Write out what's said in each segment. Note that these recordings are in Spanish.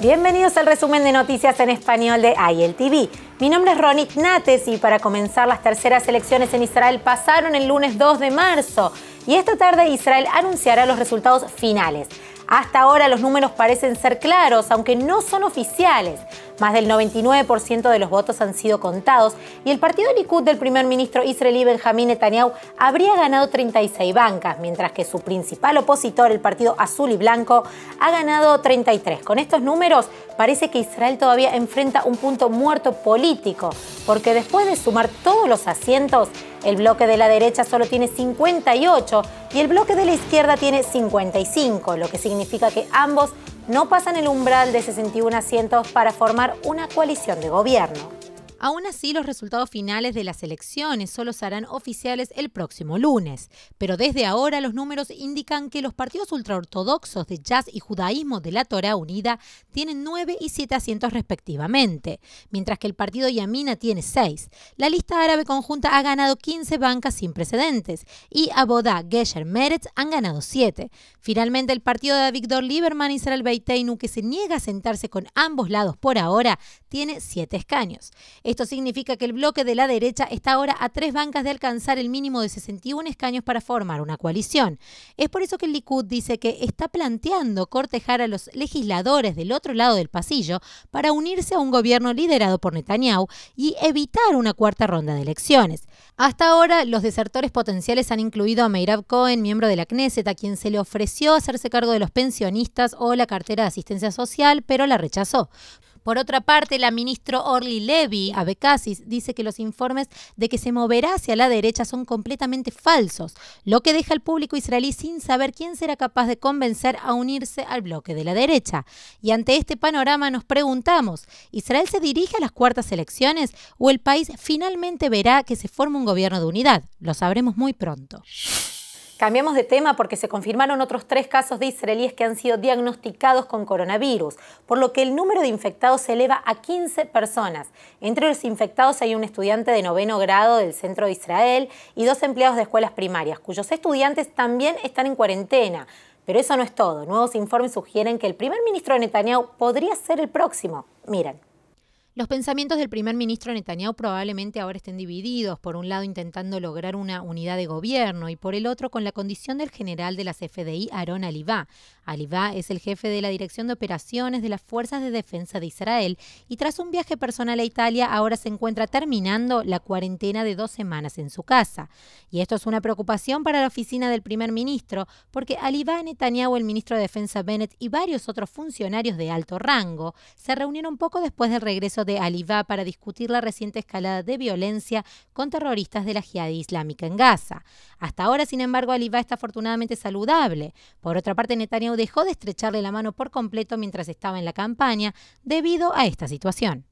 Bienvenidos al resumen de noticias en español de ILTV. Mi nombre es Ronit Nates y para comenzar las terceras elecciones en Israel pasaron el lunes 2 de marzo y esta tarde Israel anunciará los resultados finales. Hasta ahora los números parecen ser claros, aunque no son oficiales. Más del 99% de los votos han sido contados y el partido Likud del primer ministro israelí Benjamín Netanyahu habría ganado 36 bancas, mientras que su principal opositor, el partido azul y blanco, ha ganado 33. Con estos números parece que Israel todavía enfrenta un punto muerto político, porque después de sumar todos los asientos, el bloque de la derecha solo tiene 58 y el bloque de la izquierda tiene 55, lo que significa que ambos no pasan el umbral de 61 asientos para formar una coalición de gobierno. Aún así, los resultados finales de las elecciones solo serán oficiales el próximo lunes. Pero desde ahora los números indican que los partidos ultraortodoxos de Jazz y Judaísmo de la Torá Unida tienen 9 y 7 asientos respectivamente, mientras que el partido Yamina tiene 6. La lista árabe conjunta ha ganado 15 bancas sin precedentes y Abodá, Gesher, Meretz han ganado 7. Finalmente, el partido de Víctor Lieberman y Israel Beiteinu, que se niega a sentarse con ambos lados por ahora, tiene 7 escaños. Esto significa que el bloque de la derecha está ahora a tres bancas de alcanzar el mínimo de 61 escaños para formar una coalición. Es por eso que el Likud dice que está planteando cortejar a los legisladores del otro lado del pasillo para unirse a un gobierno liderado por Netanyahu y evitar una cuarta ronda de elecciones. Hasta ahora, los desertores potenciales han incluido a Meirav Cohen, miembro de la Knesset, a quien se le ofreció hacerse cargo de los pensionistas o la cartera de asistencia social, pero la rechazó. Por otra parte, la ministra Orly Levy, a dice que los informes de que se moverá hacia la derecha son completamente falsos, lo que deja al público israelí sin saber quién será capaz de convencer a unirse al bloque de la derecha. Y ante este panorama nos preguntamos, ¿Israel se dirige a las cuartas elecciones o el país finalmente verá que se forma un gobierno de unidad? Lo sabremos muy pronto. Cambiamos de tema porque se confirmaron otros tres casos de israelíes que han sido diagnosticados con coronavirus, por lo que el número de infectados se eleva a 15 personas. Entre los infectados hay un estudiante de noveno grado del centro de Israel y dos empleados de escuelas primarias, cuyos estudiantes también están en cuarentena. Pero eso no es todo. Nuevos informes sugieren que el primer ministro Netanyahu podría ser el próximo. Miren. Los pensamientos del primer ministro Netanyahu probablemente ahora estén divididos, por un lado intentando lograr una unidad de gobierno y por el otro con la condición del general de las FDI, Aaron Alibá. Alibá es el jefe de la Dirección de Operaciones de las Fuerzas de Defensa de Israel y tras un viaje personal a Italia ahora se encuentra terminando la cuarentena de dos semanas en su casa. Y esto es una preocupación para la oficina del primer ministro, porque Alibá Netanyahu, el ministro de Defensa Bennett y varios otros funcionarios de alto rango se reunieron poco después del regreso de de Alibá para discutir la reciente escalada de violencia con terroristas de la Jihad Islámica en Gaza. Hasta ahora, sin embargo, Alibá está afortunadamente saludable. Por otra parte, Netanyahu dejó de estrecharle la mano por completo mientras estaba en la campaña debido a esta situación.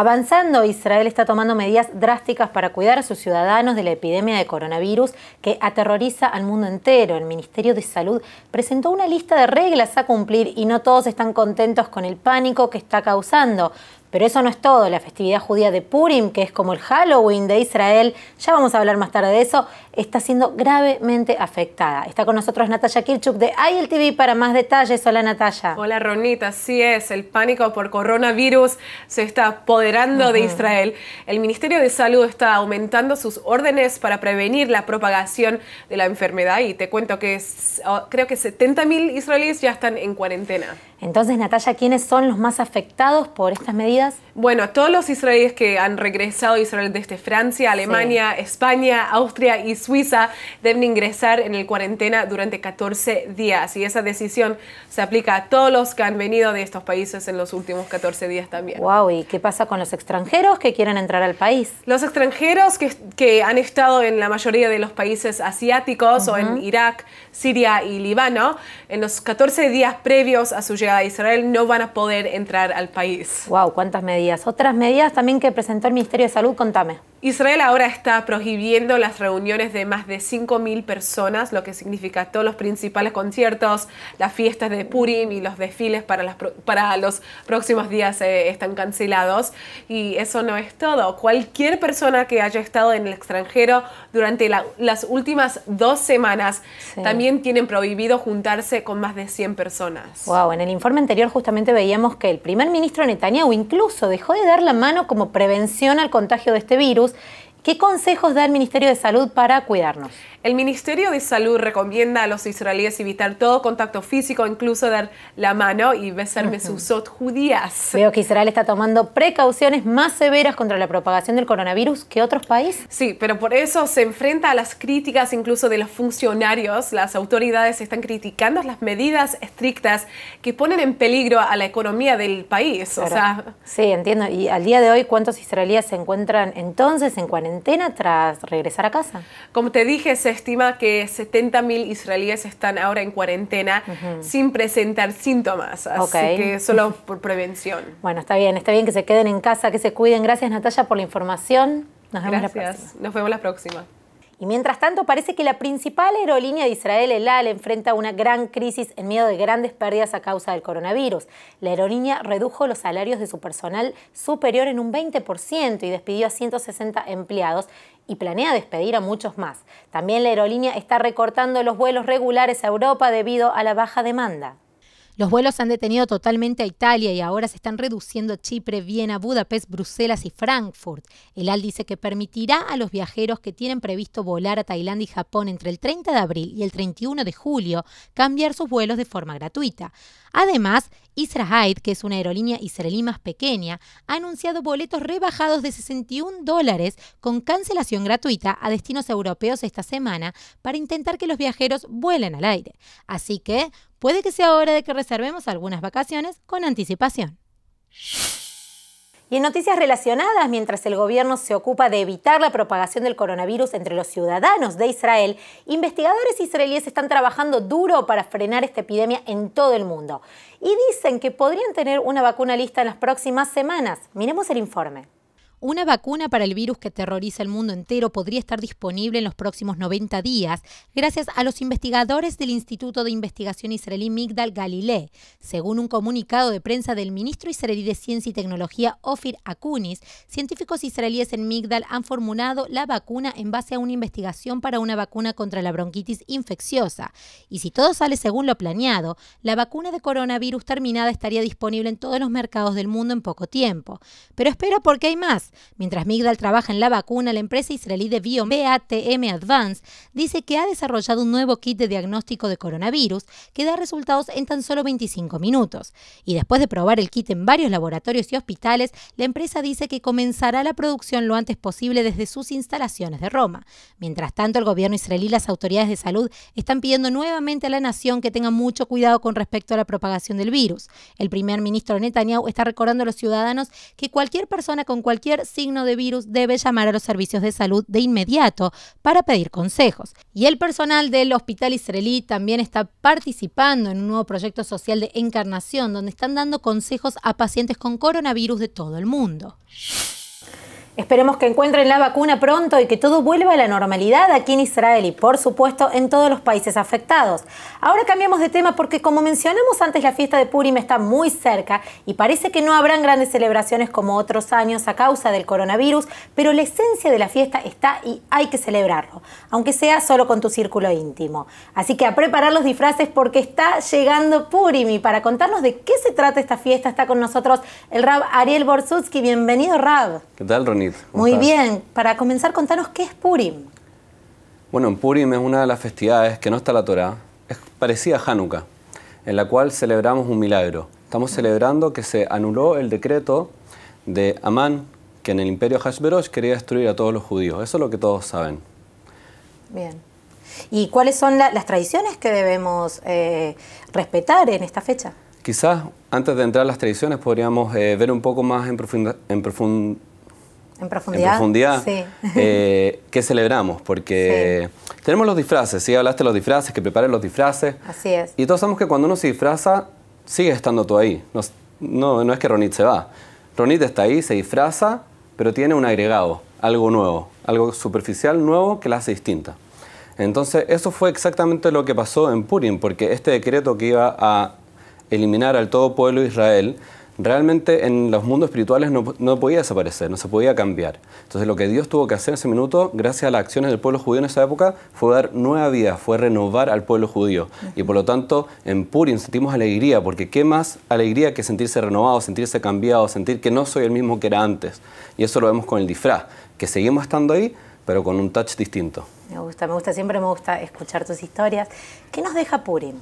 Avanzando, Israel está tomando medidas drásticas para cuidar a sus ciudadanos de la epidemia de coronavirus que aterroriza al mundo entero. El Ministerio de Salud presentó una lista de reglas a cumplir y no todos están contentos con el pánico que está causando. Pero eso no es todo, la festividad judía de Purim, que es como el Halloween de Israel, ya vamos a hablar más tarde de eso, está siendo gravemente afectada. Está con nosotros Natalia Kirchuk de ILTV para más detalles. Hola Natalia. Hola Ronita, así es, el pánico por coronavirus se está apoderando de Israel. El Ministerio de Salud está aumentando sus órdenes para prevenir la propagación de la enfermedad y te cuento que oh, creo que 70.000 israelíes ya están en cuarentena. Entonces, Natalia, ¿quiénes son los más afectados por estas medidas? Bueno, todos los israelíes que han regresado a Israel desde Francia, Alemania, España, Austria y Suiza deben ingresar en el cuarentena durante 14 días. Y esa decisión se aplica a todos los que han venido de estos países en los últimos 14 días también. Wow, ¿y qué pasa con los extranjeros que quieren entrar al país? Los extranjeros que, han estado en la mayoría de los países asiáticos o en Irak Siria y Líbano, en los 14 días previos a su llegada a Israel no van a poder entrar al país. ¡Wow! ¿Cuántas medidas? Otras medidas también que presentó el Ministerio de Salud, contame. Israel ahora está prohibiendo las reuniones de más de 5.000 personas, lo que significa todos los principales conciertos, las fiestas de Purim y los desfiles para, los próximos días eh, están cancelados. Y eso no es todo. Cualquier persona que haya estado en el extranjero durante las últimas dos semanas también tienen prohibido juntarse con más de 100 personas. Wow, en el informe anterior justamente veíamos que el primer ministro Netanyahu incluso dejó de dar la mano como prevención al contagio de este virus ¿Qué consejos da el Ministerio de Salud para cuidarnos? El Ministerio de Salud recomienda a los israelíes evitar todo contacto físico, incluso dar la mano y besarme sus judías. Veo que Israel está tomando precauciones más severas contra la propagación del coronavirus que otros países. Sí, pero por eso se enfrenta a las críticas incluso de los funcionarios. Las autoridades están criticando las medidas estrictas que ponen en peligro a la economía del país. Sí, entiendo. Y al día de hoy, ¿cuántos israelíes se encuentran entonces en cuarentena? cuarentena tras regresar a casa. Como te dije, se estima que 70.000 israelíes están ahora en cuarentena sin presentar síntomas, así que solo por prevención. Bueno, está bien, está bien que se queden en casa, que se cuiden. Gracias Natalia por la información. Nos vemos la próxima. Y mientras tanto, parece que la principal aerolínea de Israel, El Al, enfrenta una gran crisis en miedo de grandes pérdidas a causa del coronavirus. La aerolínea redujo los salarios de su personal superior en un 20% y despidió a 160 empleados y planea despedir a muchos más. También la aerolínea está recortando los vuelos regulares a Europa debido a la baja demanda. Los vuelos han detenido totalmente a Italia y ahora se están reduciendo Chipre, Viena, Budapest, Bruselas y Frankfurt. El AL dice que permitirá a los viajeros que tienen previsto volar a Tailandia y Japón entre el 30 de abril y el 31 de julio cambiar sus vuelos de forma gratuita. Además, Israel, que es una aerolínea israelí más pequeña, ha anunciado boletos rebajados de 61 dólares con cancelación gratuita a destinos europeos esta semana para intentar que los viajeros vuelen al aire. Así que puede que sea hora de que reservemos algunas vacaciones con anticipación. Y en noticias relacionadas, mientras el gobierno se ocupa de evitar la propagación del coronavirus entre los ciudadanos de Israel, investigadores israelíes están trabajando duro para frenar esta epidemia en todo el mundo. Y dicen que podrían tener una vacuna lista en las próximas semanas. Miremos el informe. Una vacuna para el virus que terroriza el mundo entero podría estar disponible en los próximos 90 días gracias a los investigadores del Instituto de Investigación Israelí Migdal Galilei, según un comunicado de prensa del ministro israelí de Ciencia y Tecnología Ofir Akunis. Científicos israelíes en Migdal han formulado la vacuna en base a una investigación para una vacuna contra la bronquitis infecciosa y si todo sale según lo planeado, la vacuna de coronavirus terminada estaría disponible en todos los mercados del mundo en poco tiempo. Pero espera porque hay más. Mientras Migdal trabaja en la vacuna, la empresa israelí de Bio atm Advance dice que ha desarrollado un nuevo kit de diagnóstico de coronavirus que da resultados en tan solo 25 minutos. Y después de probar el kit en varios laboratorios y hospitales, la empresa dice que comenzará la producción lo antes posible desde sus instalaciones de Roma. Mientras tanto, el gobierno israelí y las autoridades de salud están pidiendo nuevamente a la nación que tenga mucho cuidado con respecto a la propagación del virus. El primer ministro Netanyahu está recordando a los ciudadanos que cualquier persona con cualquier signo de virus debe llamar a los servicios de salud de inmediato para pedir consejos. Y el personal del Hospital Israelí también está participando en un nuevo proyecto social de encarnación donde están dando consejos a pacientes con coronavirus de todo el mundo. Esperemos que encuentren la vacuna pronto y que todo vuelva a la normalidad aquí en Israel y, por supuesto, en todos los países afectados. Ahora cambiamos de tema porque, como mencionamos antes, la fiesta de Purim está muy cerca y parece que no habrán grandes celebraciones como otros años a causa del coronavirus, pero la esencia de la fiesta está y hay que celebrarlo, aunque sea solo con tu círculo íntimo. Así que a preparar los disfraces porque está llegando Purim y para contarnos de qué se trata esta fiesta está con nosotros el Rab Ariel Borsutsky. Bienvenido, Rab. ¿Qué tal, Ronnie? Muy bien. Para comenzar, contanos qué es Purim. Bueno, en Purim es una de las festividades que no está la Torá. Es parecida a Hanukkah, en la cual celebramos un milagro. Estamos celebrando que se anuló el decreto de Amán, que en el imperio Hashverosh quería destruir a todos los judíos. Eso es lo que todos saben. Bien. ¿Y cuáles son las tradiciones que debemos eh, respetar en esta fecha? Quizás antes de entrar a las tradiciones podríamos eh, ver un poco más en, profundidad en profundidad. En profundidad. Sí. Eh, ¿Qué celebramos? Porque tenemos los disfraces, ¿sí? Hablaste de los disfraces, que preparen los disfraces. Así es. Y todos sabemos que cuando uno se disfraza, sigue estando tú ahí. No, no, no es que Ronit se va. Ronit está ahí, se disfraza, pero tiene un agregado, algo nuevo, algo superficial nuevo que la hace distinta. Entonces, eso fue exactamente lo que pasó en Purim, porque este decreto que iba a eliminar al todo pueblo de Israel realmente en los mundos espirituales no, podía desaparecer, no se podía cambiar. Entonces lo que Dios tuvo que hacer en ese minuto, gracias a las acciones del pueblo judío en esa época, fue dar nueva vida, fue renovar al pueblo judío. Y por lo tanto, en Purim sentimos alegría, porque qué más alegría que sentirse renovado, sentirse cambiado, sentir que no soy el mismo que era antes. Y eso lo vemos con el disfraz, que seguimos estando ahí, pero con un touch distinto. Me gusta, me gusta, siempre me gusta escuchar tus historias. ¿Qué nos deja Purim?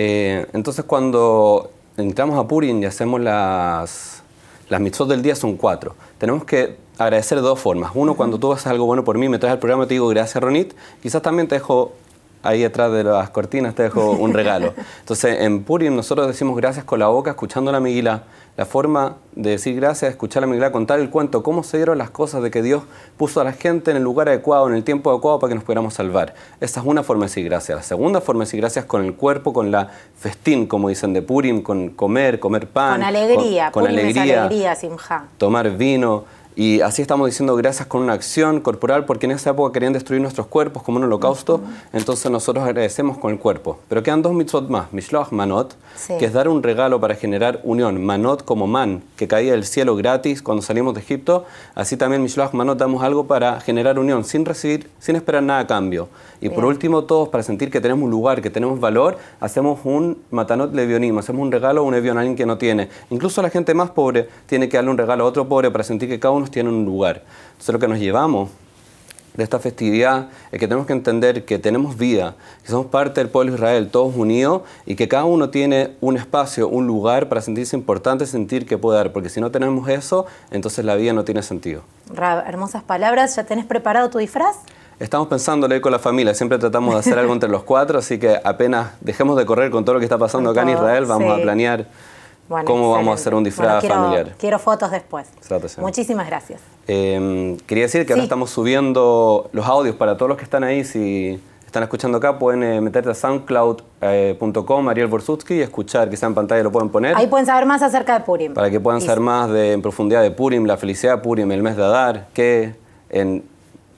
Eh, entonces cuando entramos a Purim y hacemos las, las mitzvot del día, son cuatro. Tenemos que agradecer de dos formas. Uno, cuando tú haces algo bueno por mí, me traes al programa, y te digo gracias, Ronit. Quizás también te dejo ahí detrás de las cortinas, te dejo un regalo. Entonces, en Purim nosotros decimos gracias con la boca, escuchando la miguila, la forma de decir gracias, escuchar la migra, contar el cuento, cómo se dieron las cosas de que Dios puso a la gente en el lugar adecuado, en el tiempo adecuado para que nos pudiéramos salvar. Esa es una forma de decir gracias. La segunda forma de decir gracias con el cuerpo, con la festín, como dicen de Purim, con comer, comer pan. Con alegría, con, con alegría, Tomar vino. Y así estamos diciendo gracias con una acción corporal, porque en esa época querían destruir nuestros cuerpos como un holocausto, entonces nosotros agradecemos con el cuerpo. Pero quedan dos mitzvot más, mishloach manot, que es dar un regalo para generar unión, manot como man, que caía del cielo gratis cuando salimos de Egipto, así también mishloach manot damos algo para generar unión, sin recibir, sin esperar nada a cambio. Y por último, todos para sentir que tenemos un lugar, que tenemos valor, hacemos un matanot levionismo, hacemos un regalo a un evión, a alguien que no tiene. Incluso la gente más pobre tiene que darle un regalo a otro pobre para sentir que cada uno tienen un lugar. Entonces lo que nos llevamos de esta festividad es que tenemos que entender que tenemos vida, que somos parte del pueblo de Israel, todos unidos, y que cada uno tiene un espacio, un lugar para sentirse importante, sentir que puede dar, porque si no tenemos eso, entonces la vida no tiene sentido. hermosas palabras, ¿ya tenés preparado tu disfraz? Estamos pensando leer con la familia, siempre tratamos de hacer algo entre los cuatro, así que apenas dejemos de correr con todo lo que está pasando acá en Israel, vamos a planear ¿Cómo vamos a hacer un disfraz familiar? Quiero fotos después. Muchísimas gracias. Em, quería decir que ahora estamos subiendo los audios para todos los que están ahí. Si están escuchando acá, pueden eh, meterte a soundcloud.com, eh, Ariel Borsutsky, y escuchar, quizá en pantalla lo pueden poner. Ahí pueden saber más acerca de Purim. Para que puedan saber más de, en profundidad de Purim, la felicidad de Purim, el mes de Adar, que en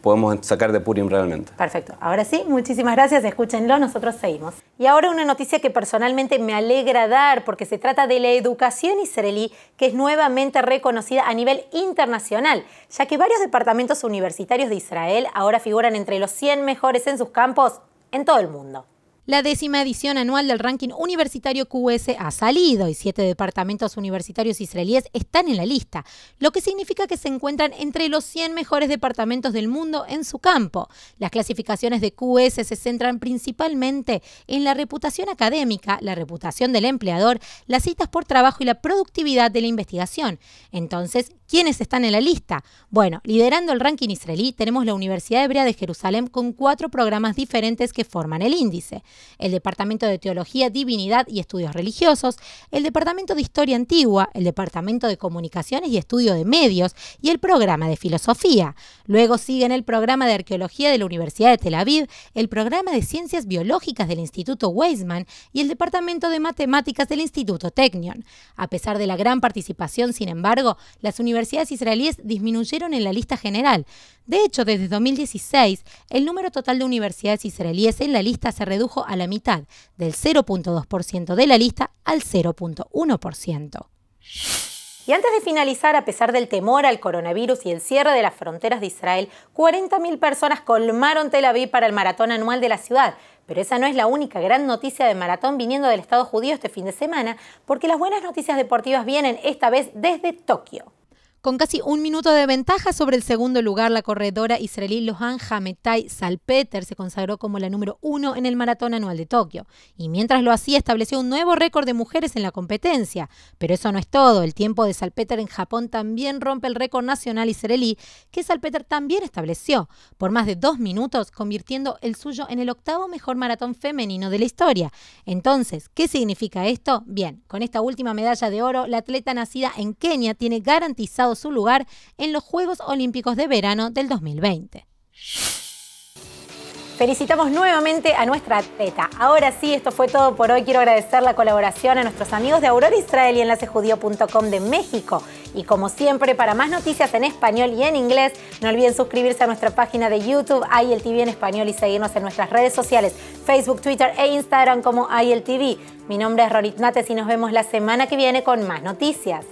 podemos sacar de Purim realmente. Perfecto. Ahora sí, muchísimas gracias. Escúchenlo, nosotros seguimos. Y ahora una noticia que personalmente me alegra dar porque se trata de la educación israelí que es nuevamente reconocida a nivel internacional, ya que varios departamentos universitarios de Israel ahora figuran entre los 100 mejores en sus campos en todo el mundo. La décima edición anual del ranking universitario QS ha salido y siete departamentos universitarios israelíes están en la lista, lo que significa que se encuentran entre los 100 mejores departamentos del mundo en su campo. Las clasificaciones de QS se centran principalmente en la reputación académica, la reputación del empleador, las citas por trabajo y la productividad de la investigación. Entonces, ¿Quiénes están en la lista? Bueno, liderando el ranking israelí tenemos la Universidad Hebrea de Jerusalén con cuatro programas diferentes que forman el índice. El Departamento de Teología, Divinidad y Estudios Religiosos, el Departamento de Historia Antigua, el Departamento de Comunicaciones y Estudio de Medios y el programa de Filosofía. Luego siguen el programa de Arqueología de la Universidad de Tel Aviv, el programa de Ciencias Biológicas del Instituto Weizmann y el Departamento de Matemáticas del Instituto Technion. A pesar de la gran participación, sin embargo, las universidades universidades israelíes disminuyeron en la lista general. De hecho, desde 2016, el número total de universidades israelíes en la lista se redujo a la mitad, del 0.2% de la lista al 0.1%. Y antes de finalizar, a pesar del temor al coronavirus y el cierre de las fronteras de Israel, 40.000 personas colmaron Tel Aviv para el maratón anual de la ciudad. Pero esa no es la única gran noticia de maratón viniendo del Estado judío este fin de semana, porque las buenas noticias deportivas vienen esta vez desde Tokio. Con casi un minuto de ventaja sobre el segundo lugar, la corredora israelí Lohan Hametai Salpeter se consagró como la número uno en el maratón anual de Tokio. Y mientras lo hacía, estableció un nuevo récord de mujeres en la competencia. Pero eso no es todo. El tiempo de Salpeter en Japón también rompe el récord nacional israelí, que Salpeter también estableció, por más de dos minutos, convirtiendo el suyo en el octavo mejor maratón femenino de la historia. Entonces, ¿qué significa esto? Bien, con esta última medalla de oro, la atleta nacida en Kenia tiene garantizado su lugar en los Juegos Olímpicos de Verano del 2020. Felicitamos nuevamente a nuestra atleta. Ahora sí, esto fue todo por hoy. Quiero agradecer la colaboración a nuestros amigos de Aurora Israel y enlacejudío.com de México. Y como siempre, para más noticias en español y en inglés, no olviden suscribirse a nuestra página de YouTube, ILTV en español, y seguirnos en nuestras redes sociales, Facebook, Twitter e Instagram como ILTV. Mi nombre es Ronit Nates y nos vemos la semana que viene con más noticias.